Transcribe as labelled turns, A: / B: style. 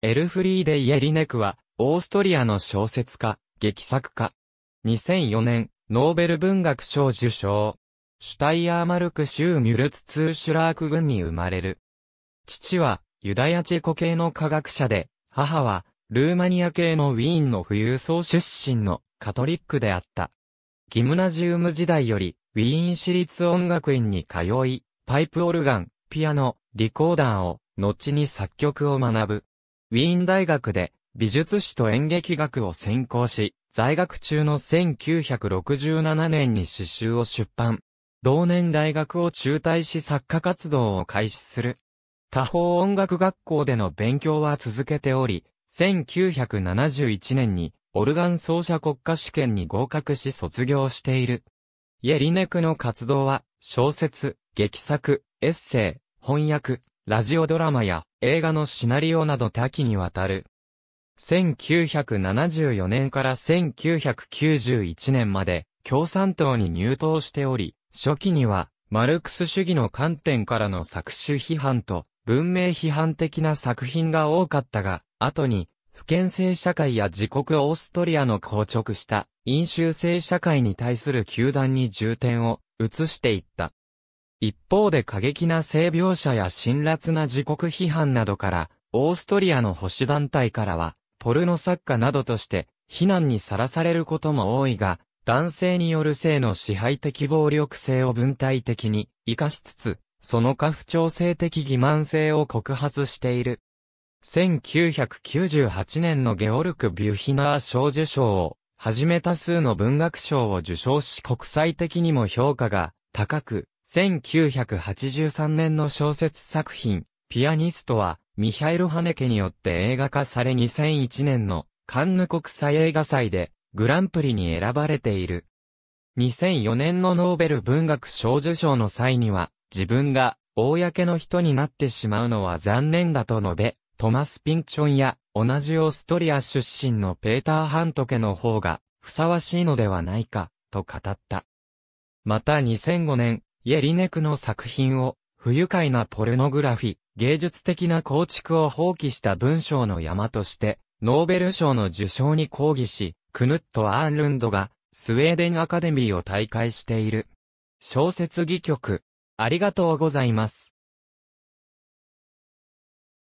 A: エルフリーデ・イエリネクは、オーストリアの小説家、劇作家。2004年、ノーベル文学賞受賞。シュタイアーマルク州ミュルツツーシュラーク郡に生まれる。父は、ユダヤチェコ系の科学者で、母は、ルーマニア系のウィーンの富裕層出身のカトリックであった。ギムナジウム時代より、ウィーン市立音楽院に通い、パイプオルガン、ピアノ、リコーダーを、後に作曲を学ぶ。ウィーン大学で美術史と演劇学を専攻し、在学中の1967年に詩集を出版。同年大学を中退し作家活動を開始する。他方音楽学校での勉強は続けており、1971年にオルガン奏者国家試験に合格し卒業している。イェリネクの活動は小説、劇作、エッセイ、翻訳、ラジオドラマや映画のシナリオなど多岐にわたる。1974年から1991年まで共産党に入党しており、初期にはマルクス主義の観点からの作詞批判と文明批判的な作品が多かったが、後に不健性社会や自国オーストリアの硬直した飲酒性社会に対する球団に重点を移していった。一方で過激な性描写や辛辣な自国批判などから、オーストリアの保守団体からは、ポルノ作家などとして、非難にさらされることも多いが、男性による性の支配的暴力性を文体的に活かしつつ、その過不調性的欺瞞性を告発している。1998年のゲオルク・ビュヒナー賞受賞を、はじめ多数の文学賞を受賞し国際的にも評価が高く、1983年の小説作品、ピアニストは、ミハイル・ハネケによって映画化され2001年のカンヌ国際映画祭でグランプリに選ばれている。2004年のノーベル文学賞受賞の際には自分が公の人になってしまうのは残念だと述べ、トマス・ピンチョンや同じオーストリア出身のペーター・ハントケの方がふさわしいのではないかと語った。また2005年イェリネクの作品を、不愉快なポルノグラフィ、芸術的な構築を放棄した文章の山として、ノーベル賞の受賞に抗議し、クヌット・アールンドが、スウェーデンアカデミーを退会している。小説戯曲、ありがとうございます。